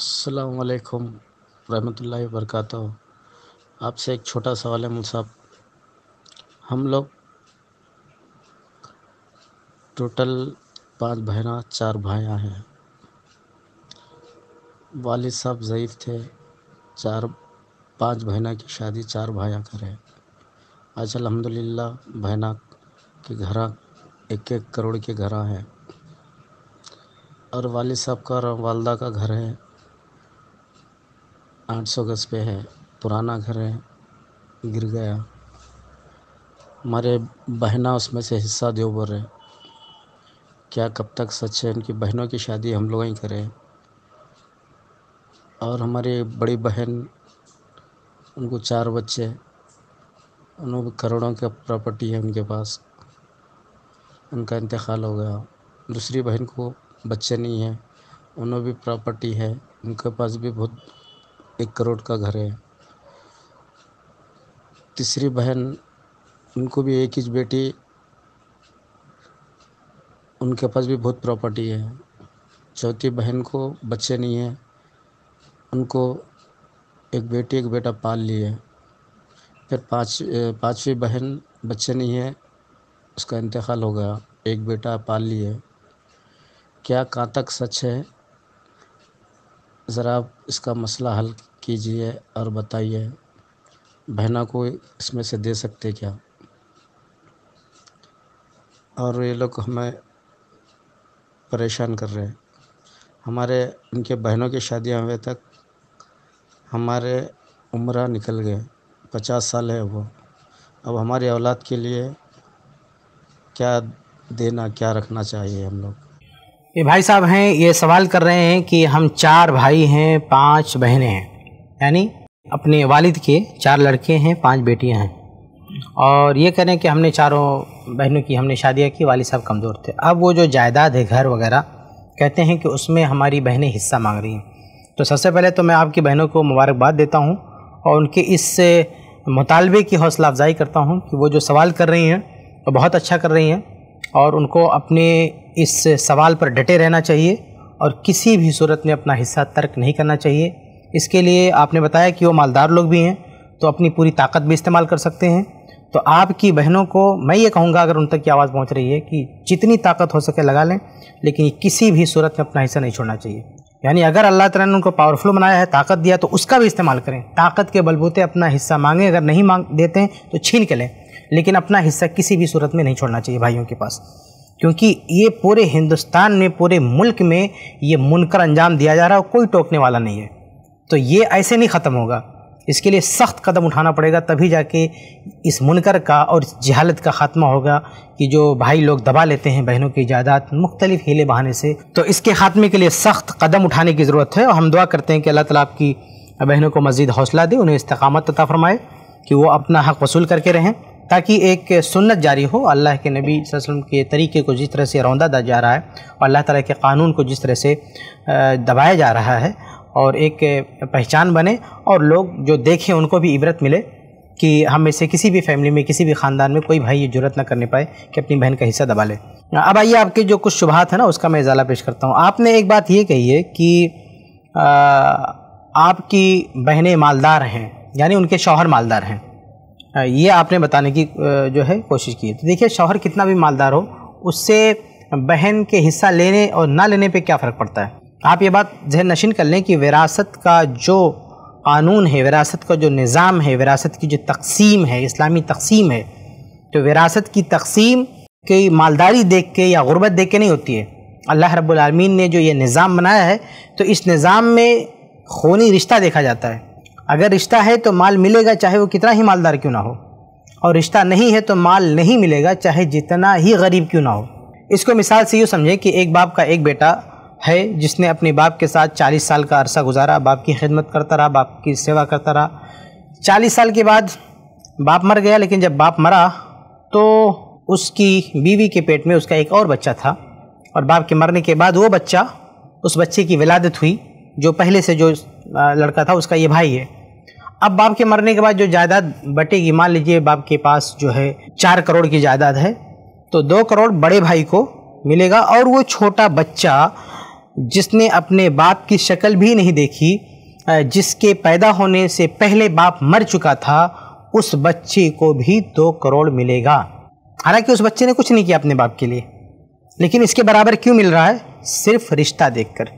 असलकुम वरहमल वरक आपसे एक छोटा सवाल है मुल साहब हम लोग टोटल पांच बहन चार भाइयाँ हैं वाल साहब ज़यीफ़ थे चार पांच बहना की शादी चार भाइयाँ करें आज अलहमदिल्ला बहना के घर एक एक करोड़ के घर हैं और वालिद साहब का वालदा का घर है आठ सौ गज़ पे है पुराना घर है गिर गया हमारे बहना उसमें से हिस्सा बोल है क्या कब तक सच है उनकी बहनों की शादी हम लोग ही करें और हमारी बड़ी बहन उनको चार बच्चे उन करोड़ों का प्रॉपर्टी है उनके पास उनका इंतकाल हो गया दूसरी बहन को बच्चे नहीं हैं उन्होंने भी प्रॉपर्टी है उनके पास भी बहुत एक करोड़ का घर है तीसरी बहन उनको भी एक ही बेटी उनके पास भी बहुत प्रॉपर्टी है चौथी बहन को बच्चे नहीं हैं उनको एक बेटी एक बेटा पाल लिए फिर पाँच पाँचवीं बहन बच्चे नहीं है उसका इंतकाल हो गया एक बेटा पाल लिए क्या कहाँ तक सच है ज़रा आप इसका मसला हल कीजिए और बताइए बहना को इसमें से दे सकते क्या और ये लोग हमें परेशान कर रहे हैं हमारे उनके बहनों की शादियाँ हुए तक हमारे उम्र निकल गए पचास साल है वो अब हमारी औलाद के लिए क्या देना क्या रखना चाहिए हम लोग ये भाई साहब हैं ये सवाल कर रहे हैं कि हम चार भाई हैं पांच बहनें हैं यानी अपने वालिद के चार लड़के हैं पांच बेटियां हैं और ये करें कि हमने चारों बहनों की हमने शादियाँ की वालिद साहब कमज़ोर थे अब वो जो जायदाद है घर वगैरह कहते हैं कि उसमें हमारी बहनें हिस्सा मांग रही हैं तो सबसे पहले तो मैं आपकी बहनों को मुबारकबाद देता हूँ और उनके इस मुतालबे की हौसला अफजाई करता हूँ कि वो जो सवाल कर रही हैं तो बहुत अच्छा कर रही हैं और उनको अपने इस सवाल पर डटे रहना चाहिए और किसी भी सूरत में अपना हिस्सा तर्क नहीं करना चाहिए इसके लिए आपने बताया कि वो मालदार लोग भी हैं तो अपनी पूरी ताकत भी इस्तेमाल कर सकते हैं तो आपकी बहनों को मैं ये कहूँगा अगर उन तक की आवाज़ पहुँच रही है कि जितनी ताकत हो सके लगा लें लेकिन किसी भी सूरत में अपना हिस्सा नहीं छोड़ना चाहिए यानी अगर अल्लाह तला ने उनको पावरफुल बनाया है ताकत दिया तो उसका भी इस्तेमाल करें ताकत के बलबूते अपना हिस्सा मांगें अगर नहीं मांग देते हैं तो छीन के लें लेकिन अपना हिस्सा किसी भी सूरत में नहीं छोड़ना चाहिए भाइयों के पास क्योंकि ये पूरे हिंदुस्तान में पूरे मुल्क में ये मुनकर अंजाम दिया जा रहा है और कोई टोकने वाला नहीं है तो ये ऐसे नहीं ख़त्म होगा इसके लिए सख्त कदम उठाना पड़ेगा तभी जाके इस मुनकर का और जहालत का ख़ात्मा होगा कि जो भाई लोग दबा लेते हैं बहनों की जायदाद मुख्तलिफ हीले बहाने से तो इसके खात्मे के लिए सख्त कदम उठाने की ज़रूरत है और हम दुआ करते हैं कि अल्लाह ताला आपकी बहनों को मज़ीद हौसला दे उन्हें इस्तकामत तथा फरमाए कि वो अपना हक़ वसूल करके रहें ताकि एक सुन्नत जारी हो अल्लाह के नबी वसल्लम के तरीके को जिस तरह से रौंदा जा रहा है और अल्लाह ताला के कानून को जिस तरह से दबाया जा रहा है और एक पहचान बने और लोग जो देखें उनको भी इबरत मिले कि हम में से किसी भी फैमिली में किसी भी ख़ानदान में कोई भाई ये जरूरत ना करने पाए कि अपनी बहन का हिस्सा दबा ले अब आइए आपके जो कुछ शुभात है ना उसका मैं इजाला पेश करता हूँ आपने एक बात ये कही है कि आ, आपकी बहनें मालदार हैं यानी उनके शौहर मालदार हैं ये आपने बताने की जो है कोशिश की है तो देखिए शौहर कितना भी मालदार हो उससे बहन के हिस्सा लेने और ना लेने पे क्या फ़र्क पड़ता है आप ये बात जहन नशीन कर लें कि विरासत का जो कानून है विरासत का जो निज़ाम है विरासत की जो तकसीम है इस्लामी तकसीम है तो विरासत की तकसीम की मालदारी देख के या गुर्बत देख के नहीं होती है अल्लाह रबालमीन ने जो ये निज़ाम बनाया है तो इस निज़ाम में खूनी रिश्ता देखा जाता है अगर रिश्ता है तो माल मिलेगा चाहे वो कितना ही मालदार क्यों ना हो और रिश्ता नहीं है तो माल नहीं मिलेगा चाहे जितना ही गरीब क्यों ना हो इसको मिसाल से यूँ समझें कि एक बाप का एक बेटा है जिसने अपने बाप के साथ चालीस साल का अरसा गुजारा बाप की खिदमत करता रहा बाप की सेवा करता रहा चालीस साल के बाद बाप मर गया लेकिन जब बाप मरा तो उसकी बीवी के पेट में उसका एक और बच्चा था और बाप के मरने के बाद वो बच्चा उस बच्चे की विलादत हुई जो पहले से जो लड़का था उसका ये भाई है अब बाप के मरने के बाद जो जायदाद बटेगी मान लीजिए बाप के पास जो है चार करोड़ की जायदाद है तो दो करोड़ बड़े भाई को मिलेगा और वो छोटा बच्चा जिसने अपने बाप की शक्ल भी नहीं देखी जिसके पैदा होने से पहले बाप मर चुका था उस बच्चे को भी दो करोड़ मिलेगा हालांकि उस बच्चे ने कुछ नहीं किया अपने बाप के लिए लेकिन इसके बराबर क्यों मिल रहा है सिर्फ रिश्ता देखकर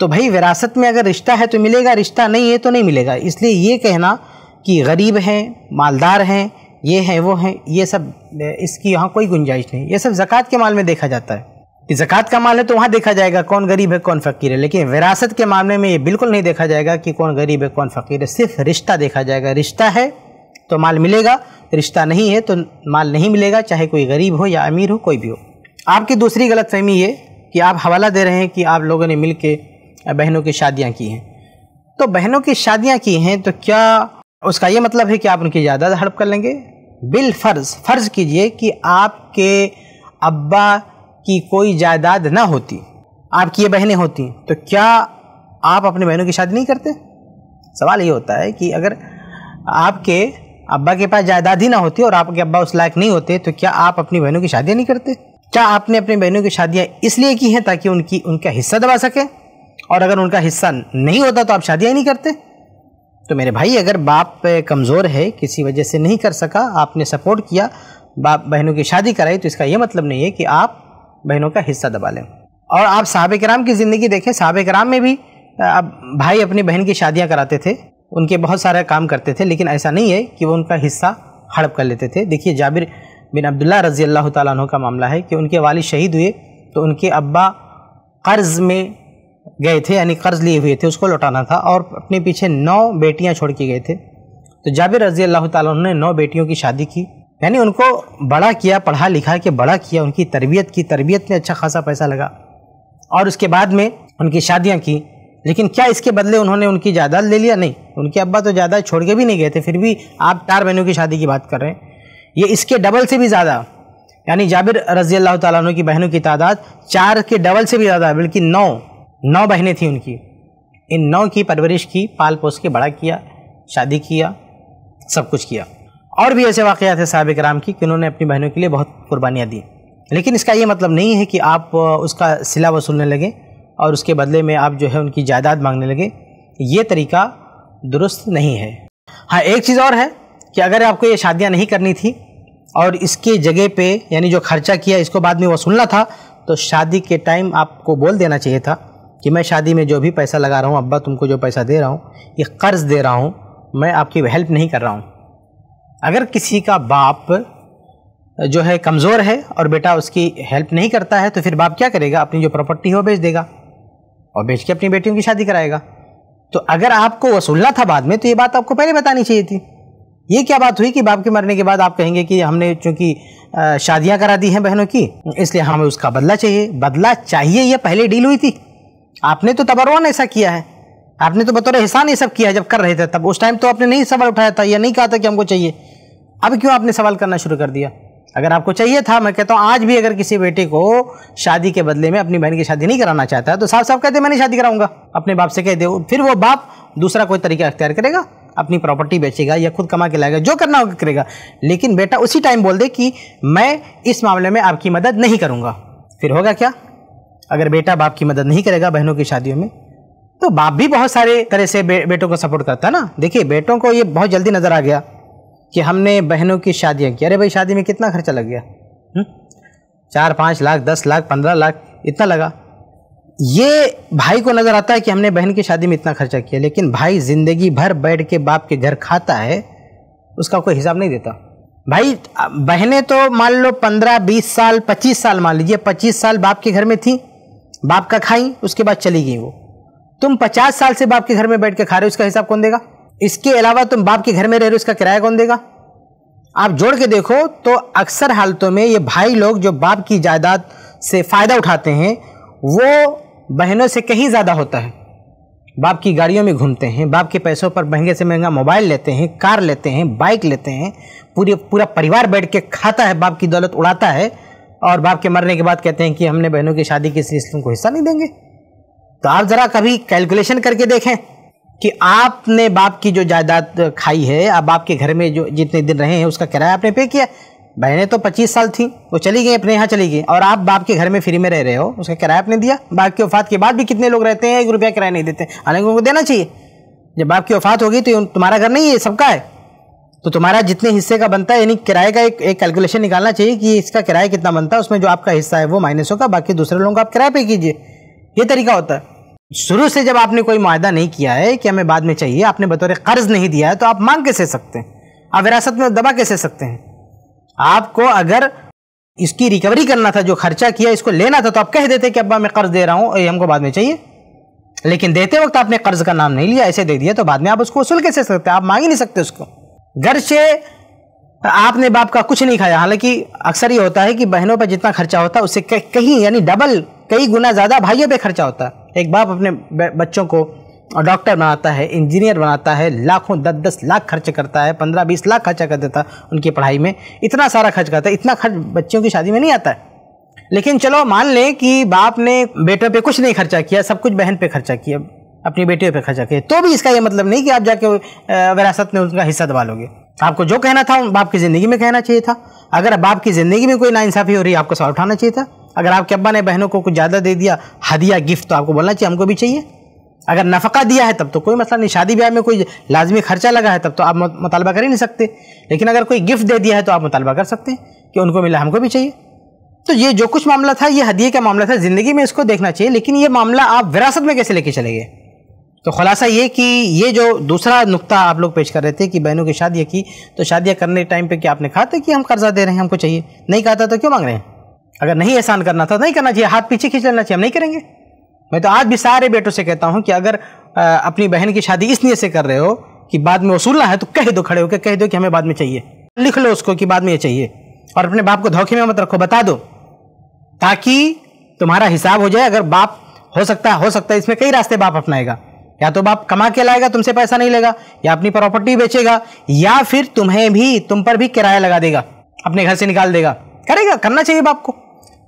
तो भाई विरासत में अगर रिश्ता है तो मिलेगा रिश्ता नहीं है तो नहीं मिलेगा इसलिए ये कहना कि गरीब हैं मालदार हैं ये हैं वो हैं ये सब इसकी यहाँ कोई गुंजाइश नहीं ये सब ज़क़़त के माल में देखा जाता है जक़ात का माल है तो वहाँ देखा जाएगा कौन गरीब है कौन फ़कीर है लेकिन विरासत के मामले में ये बिल्कुल नहीं देखा जाएगा कि कौन गरीब है कौन फ़कीर है सिर्फ रिश्ता देखा जाएगा रिश्ता है तो माल मिलेगा रिश्ता नहीं है तो माल नहीं मिलेगा चाहे कोई गरीब हो या अमीर हो कोई भी हो आपकी दूसरी गलत फहमी ये कि आप हवाला दे रहे हैं कि आप लोगों ने मिल के बहनों की शादियाँ की हैं तो बहनों की शादियाँ की हैं तो क्या उसका ये मतलब है कि आप उनकी ज़्यादा हड़प कर लेंगे बिल फ़र्ज़ फ़र्ज़ कीजिए कि आपके अब्बा की कोई जायदाद ना होती आपकी ये बहनें होती तो क्या आप अपने बहनों की शादी नहीं करते सवाल ये होता है कि अगर आपके अब्बा के पास जायदाद ही ना होती और आपके अब्बा उस लायक नहीं होते तो क्या आप अपनी बहनों की शादियाँ नहीं करते क्या आपने अपनी बहनों की शादियाँ इसलिए की हैं ताकि उनकी उनका हिस्सा दबा सकें और अगर उनका हिस्सा नहीं होता तो आप शादियाँ नहीं करते तो मेरे भाई अगर बाप कमज़ोर है किसी वजह से नहीं कर सका आपने सपोर्ट किया बाप बहनों की शादी कराई तो इसका यह मतलब नहीं है कि आप बहनों का हिस्सा दबा लें और आप साहब कराम की ज़िंदगी देखें साहब कराम में भी अब भाई अपनी बहन की शादियाँ कराते थे उनके बहुत सारे काम करते थे लेकिन ऐसा नहीं है कि वो उनका हिस्सा हड़प कर लेते थे देखिए जाबिर बिन अब्दुल्ला रज़ी अल्लाह तु का मामला है कि उनके वाले शहीद हुए तो उनके अब्बा कर्ज़ में गए थे यानी कर्ज़ लिए हुए थे उसको लौटाना था और अपने पीछे नौ बेटियाँ छोड़ के गए थे तो जाबिर रज़ी अल्लाह तु ने नौ बेटियों की शादी की यानी उनको बड़ा किया पढ़ा लिखा के बड़ा किया उनकी तरबियत की तरबियत में अच्छा खासा पैसा लगा और उसके बाद में उनकी शादियाँ की लेकिन क्या इसके बदले उन्होंने उनकी जायदाद ले लिया नहीं उनके अब्बा तो ज्यादा छोड़ के भी नहीं गए थे फिर भी आप चार बहनों की शादी की बात कर रहे हैं ये इसके डबल से भी ज़्यादा यानी जाबिर रजी अल्लाह तु की बहनों की तादाद चार के डबल से भी ज़्यादा बल्कि नौ नौ बहनें थीं उनकी इन नौ की परवरिश की पाल पोस के बड़ा किया शादी किया सब कुछ किया और भी ऐसे वाक़ थे साहब कराम की कि उन्होंने अपनी बहनों के लिए बहुत कुर्बानियाँ दी लेकिन इसका ये मतलब नहीं है कि आप उसका सिला वसूलने लगे और उसके बदले में आप जो है उनकी जायदाद मांगने लगे ये तरीका दुरुस्त नहीं है हाँ एक चीज़ और है कि अगर आपको ये शादियाँ नहीं करनी थी और इसके जगह पे यानी जो खर्चा किया इसको बाद में वसूलना था तो शादी के टाइम आपको बोल देना चाहिए था कि मैं शादी में जो भी पैसा लगा रहा हूँ अब्बा तुमको जो पैसा दे रहा हूँ ये कर्ज़ दे रहा हूँ मैं आपकी हेल्प नहीं कर रहा हूँ अगर किसी का बाप जो है कमज़ोर है और बेटा उसकी हेल्प नहीं करता है तो फिर बाप क्या करेगा अपनी जो प्रॉपर्टी है वो बेच देगा और बेच के अपनी बेटियों की शादी कराएगा तो अगर आपको वसूलना था बाद में तो ये बात आपको पहले बतानी चाहिए थी ये क्या बात हुई कि बाप के मरने के बाद आप कहेंगे कि हमने चूंकि शादियां करा दी हैं बहनों की इसलिए हमें उसका बदला चाहिए बदला चाहिए यह पहले डील हुई थी आपने तो तबरवान ऐसा किया है आपने तो बतौर एहसान ये सब किया जब कर रहे थे तब उस टाइम तो आपने नहीं सवाल उठाया था या नहीं कहा था कि हमको चाहिए अब क्यों आपने सवाल करना शुरू कर दिया अगर आपको चाहिए था मैं कहता हूँ आज भी अगर किसी बेटे को शादी के बदले में अपनी बहन की शादी नहीं कराना चाहता है तो साफ साफ कहते मैं नहीं शादी कराऊंगा अपने बाप से कह दे फिर वो बाप दूसरा कोई तरीका अख्तियार करेगा अपनी प्रॉपर्टी बेचेगा या खुद कमा के लाएगा जो करना होगा करेगा लेकिन बेटा उसी टाइम बोल दे कि मैं इस मामले में आपकी मदद नहीं करूँगा फिर होगा क्या अगर बेटा बाप की मदद नहीं करेगा बहनों की शादियों में तो बाप भी बहुत सारे तरह से बे, बेटों को सपोर्ट करता है ना देखिए बेटों को ये बहुत जल्दी नज़र आ गया कि हमने बहनों की शादियाँ की अरे भाई शादी में कितना खर्चा लग गया हुँ? हम्म? चार पाँच लाख दस लाख पंद्रह लाख इतना लगा ये भाई को नज़र आता है कि हमने बहन की शादी में इतना खर्चा किया लेकिन भाई ज़िंदगी भर बैठ के बाप के घर खाता है उसका कोई हिसाब नहीं देता भाई बहनें तो मान लो पंद्रह बीस साल पच्चीस साल मान लीजिए पच्चीस साल बाप के घर में थी बाप का खाई उसके बाद चली गई वो तुम पचास साल से बाप के घर में बैठ के खा रहे हो उसका हिसाब कौन देगा इसके अलावा तुम बाप के घर में रह रहे हो उसका किराया कौन देगा आप जोड़ के देखो तो अक्सर हालतों में ये भाई लोग जो बाप की जायदाद से फ़ायदा उठाते हैं वो बहनों से कहीं ज़्यादा होता है बाप की गाड़ियों में घूमते हैं बाप के पैसों पर महंगे से महंगा मोबाइल लेते हैं कार लेते हैं बाइक लेते हैं पूरे पूरा परिवार बैठ के खाता है बाप की दौलत उड़ाता है और बाप के मरने के बाद कहते हैं कि हमने बहनों की शादी के सिलसिले को हिस्सा नहीं देंगे तो आप ज़रा कभी कैलकुलेशन करके देखें कि आपने बाप की जो जायदाद खाई है आप बाप के घर में जो जितने दिन रहे हैं उसका किराया आपने पे किया बहनें तो 25 साल थी वो चली गई अपने यहाँ चली गई और आप बाप के घर में फ्री में रह रहे हो उसका किराया आपने दिया बाप की वफात के बाद भी कितने लोग रहते हैं एक रुपया किराया नहीं देते हालांकि उनको देना चाहिए जब बाप की वफात होगी तो तुम्हारा घर नहीं है सबका है तो तुम्हारा जितने हिस्से का बनता है यानी किराए का एक एक कैलकुलेशन निकालना चाहिए कि इसका किराया कितना बनता है उसमें जो आपका हिस्सा है वो माइनस होगा बाकी दूसरे लोगों का आप किराए पे कीजिए ये तरीका होता है शुरू से जब आपने कोई माहा नहीं किया है कि हमें बाद में चाहिए आपने बतौर कर्ज नहीं दिया है तो आप मांग कैसे सकते हैं आप विरासत में दबा कैसे सकते हैं आपको अगर इसकी रिकवरी करना था जो खर्चा किया इसको लेना था तो आप कह देते कि अब्बा मैं कर्ज दे रहा हूँ ये हमको बाद में चाहिए लेकिन देते वक्त आपने कर्ज का नाम नहीं लिया ऐसे दे दिया तो बाद में आप उसको वसूल कैसे सकते आप मांग ही नहीं सकते उसको घर से आपने बाप का कुछ नहीं खाया हालांकि अक्सर ये होता है कि बहनों पर जितना खर्चा होता है उससे कहीं यानी डबल कई गुना ज़्यादा भाइयों पे खर्चा होता है एक बाप अपने बच्चों को डॉक्टर बनाता है इंजीनियर बनाता है लाखों दस दस लाख खर्च करता है पंद्रह बीस लाख खर्चा कर देता है उनकी पढ़ाई में इतना सारा खर्च करता है इतना खर्च बच्चों की शादी में नहीं आता है लेकिन चलो मान लें कि बाप ने बेटों पे कुछ नहीं खर्चा किया सब कुछ बहन पे खर्चा किया अपनी बेटियों पे खर्चा किया तो भी इसका यह मतलब नहीं कि आप जाके विरासत में उनका हिस्सा दबा लोगे आपको जो कहना था बाप की ज़िंदगी में कहना चाहिए था अगर बाप की ज़िंदगी में कोई नाइंसाफ़ी हो रही है आपको सवाल उठाना चाहिए था अगर आपके अब्बा ने बहनों को कुछ ज़्यादा दे दिया हदिया गिफ्ट तो आपको बोलना चाहिए हमको भी चाहिए अगर नफ़का दिया है तब तो कोई मसला नहीं शादी ब्याह में कोई लाजमी खर्चा लगा है तब तो आप मुतालबा कर ही नहीं सकते लेकिन अगर कोई गिफ्ट दे दिया है तो आप मुतालबा कर सकते हैं कि उनको मिला हमको भी चाहिए तो ये जो कुछ मामला था ये हदिये का मामला था ज़िंदगी में इसको देखना चाहिए लेकिन ये मामला आप विरासत में कैसे लेके चले गए तो खुलासा ये कि ये जो दूसरा नुकता आप लोग पेश कर रहे थे कि बहनों की शादियाँ की तो शादियाँ करने टाइम पे क्या आपने कहा था कि हम कर्जा दे रहे हैं हमको चाहिए नहीं कहा था तो क्यों मांग रहे हैं अगर नहीं एहसान करना था तो नहीं करना चाहिए हाथ पीछे खींच लेना चाहिए हम नहीं करेंगे मैं तो आज भी सारे बेटों से कहता हूँ कि अगर अपनी बहन की शादी इसलिए से कर रहे हो कि बाद में वसूलना है तो कह दो खड़े होकर कह दो कि हमें बाद में चाहिए लिख लो उसको कि बाद में ये चाहिए और अपने बाप को धोखे में मत रखो बता दो ताकि तुम्हारा हिसाब हो जाए अगर बाप हो सकता है हो सकता है इसमें कई रास्ते बाप अपनाएगा या तो बाप कमा के लाएगा तुमसे पैसा नहीं लेगा या अपनी प्रॉपर्टी बेचेगा या फिर तुम्हें भी तुम पर भी किराया लगा देगा अपने घर से निकाल देगा करेगा करना चाहिए बाप को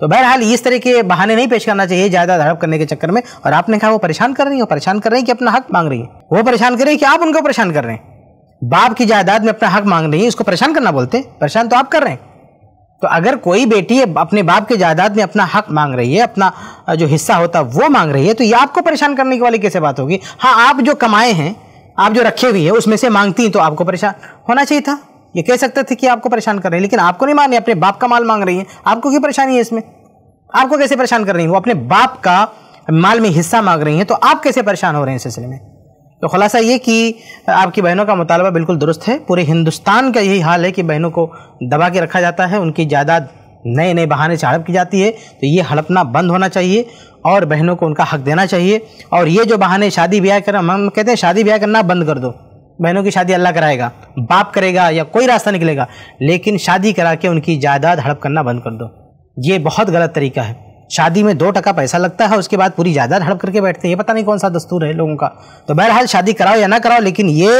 तो बहरहाल इस तरह के बहाने नहीं पेश करना चाहिए जायदाद हड़प करने के चक्कर में और आपने कहा वो परेशान कर रही है परेशान कर रही है कि अपना हक मांग रही है वो परेशान कर रही है कि आप उनको परेशान कर रहे हैं बाप की जायदाद में अपना हक मांग रही है उसको परेशान करना बोलते हैं परेशान तो आप कर रहे हैं तो अगर कोई बेटी अपने बाप के जायदाद में अपना हक मांग रही है अपना जो हिस्सा होता है वो मांग रही है तो ये आपको परेशान करने की वाली कैसे बात होगी हाँ आप जो कमाए हैं आप जो रखे हुए हैं उसमें से मांगती तो आपको परेशान होना चाहिए था ये कह सकते थे कि आपको परेशान कर रहे हैं लेकिन आपको नहीं मान रही अपने बाप का माल मांग रही है आपको क्यों परेशानी है इसमें आपको कैसे परेशान कर रही है वो अपने बाप का माल में हिस्सा मांग रही हैं तो आप कैसे परेशान हो रहे हैं इस सिलसिले में तो खुलासा ये कि आपकी बहनों का मुतालबा बिल्कुल दुरुस्त है पूरे हिंदुस्तान का यही हाल है कि बहनों को दबा के रखा जाता है उनकी जायदाद नए नए बहाने से हड़प की जाती है तो ये हड़पना बंद होना चाहिए और बहनों को उनका हक देना चाहिए और ये जो बहाने शादी ब्याह करना हम कहते हैं शादी ब्याह करना बंद कर दो बहनों की शादी अल्लाह कराएगा बाप करेगा या कोई रास्ता निकलेगा लेकिन शादी करा के उनकी जायदाद हड़प करना बंद कर दो ये बहुत गलत तरीका है शादी में दो टका पैसा लगता है उसके बाद पूरी जायदाद हड़प करके बैठते हैं ये पता नहीं कौन सा दस्तूर है लोगों का तो बहरहाल शादी कराओ या ना कराओ लेकिन ये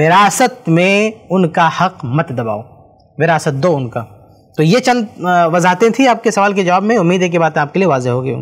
विरासत में उनका हक मत दबाओ विरासत दो उनका तो ये चंद वजाहतें थी आपके सवाल के जवाब में उम्मीद है कि बातें आपके लिए वाजह हो गई होंगी